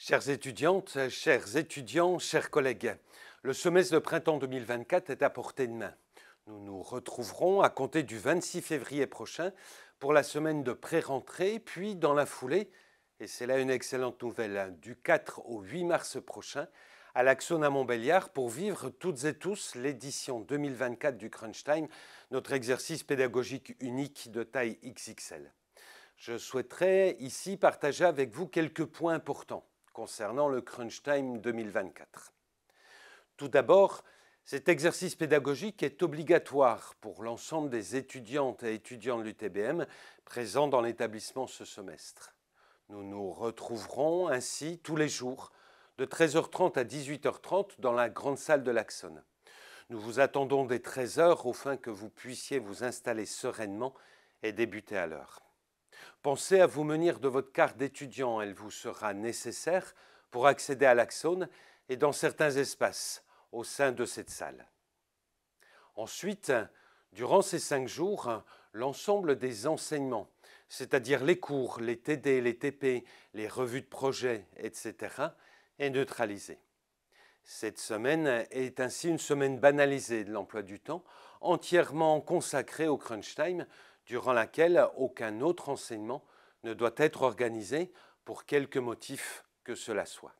Chères étudiantes, chers étudiants, chers collègues, le semestre de printemps 2024 est à portée de main. Nous nous retrouverons à compter du 26 février prochain pour la semaine de pré-rentrée, puis dans la foulée, et c'est là une excellente nouvelle, du 4 au 8 mars prochain, à l'Axona Montbéliard pour vivre toutes et tous l'édition 2024 du Crunch notre exercice pédagogique unique de taille XXL. Je souhaiterais ici partager avec vous quelques points importants concernant le Crunch Time 2024. Tout d'abord, cet exercice pédagogique est obligatoire pour l'ensemble des étudiantes et étudiants de l'UTBM présents dans l'établissement ce semestre. Nous nous retrouverons ainsi tous les jours de 13h30 à 18h30 dans la grande salle de l'Axone. Nous vous attendons dès 13h afin que vous puissiez vous installer sereinement et débuter à l'heure. Pensez à vous munir de votre carte d'étudiant, elle vous sera nécessaire pour accéder à l'Axone et dans certains espaces au sein de cette salle. Ensuite, durant ces cinq jours, l'ensemble des enseignements, c'est-à-dire les cours, les TD, les TP, les revues de projet, etc., est neutralisé. Cette semaine est ainsi une semaine banalisée de l'emploi du temps, entièrement consacrée au crunch time, durant laquelle aucun autre enseignement ne doit être organisé pour quelque motif que cela soit.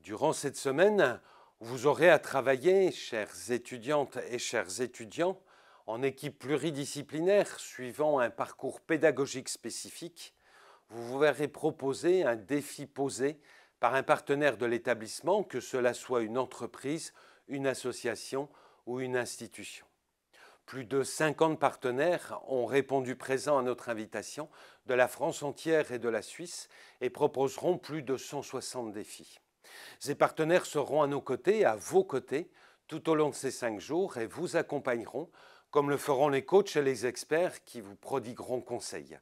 Durant cette semaine, vous aurez à travailler, chères étudiantes et chers étudiants, en équipe pluridisciplinaire suivant un parcours pédagogique spécifique. Vous vous verrez proposer un défi posé par un partenaire de l'établissement, que cela soit une entreprise, une association ou une institution. Plus de 50 partenaires ont répondu présent à notre invitation de la France entière et de la Suisse et proposeront plus de 160 défis. Ces partenaires seront à nos côtés, à vos côtés, tout au long de ces cinq jours et vous accompagneront, comme le feront les coachs et les experts qui vous prodigueront conseil.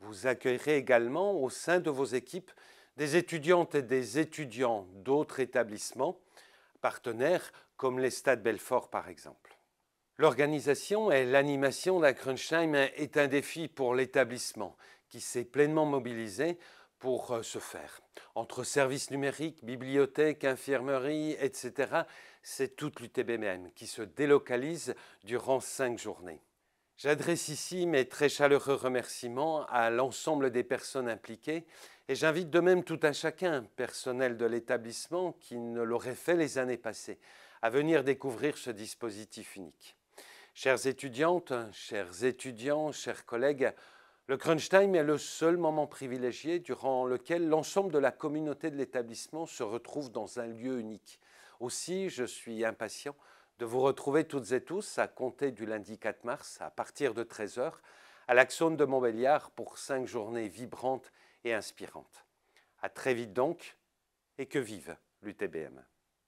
Vous accueillerez également au sein de vos équipes des étudiantes et des étudiants d'autres établissements, partenaires comme les Stades Belfort par exemple. L'organisation et l'animation de la Crunchtime est un défi pour l'établissement qui s'est pleinement mobilisé pour euh, ce faire. Entre services numériques, bibliothèques, infirmeries, etc., c'est toute l'UTBMM qui se délocalise durant cinq journées. J'adresse ici mes très chaleureux remerciements à l'ensemble des personnes impliquées et j'invite de même tout un chacun, personnel de l'établissement qui ne l'aurait fait les années passées, à venir découvrir ce dispositif unique. Chères étudiantes, chers étudiants, chers collègues, le crunch time est le seul moment privilégié durant lequel l'ensemble de la communauté de l'établissement se retrouve dans un lieu unique. Aussi, je suis impatient de vous retrouver toutes et tous à compter du lundi 4 mars à partir de 13h à l'Axone de Montbéliard pour cinq journées vibrantes et inspirantes. À très vite donc et que vive l'UTBM.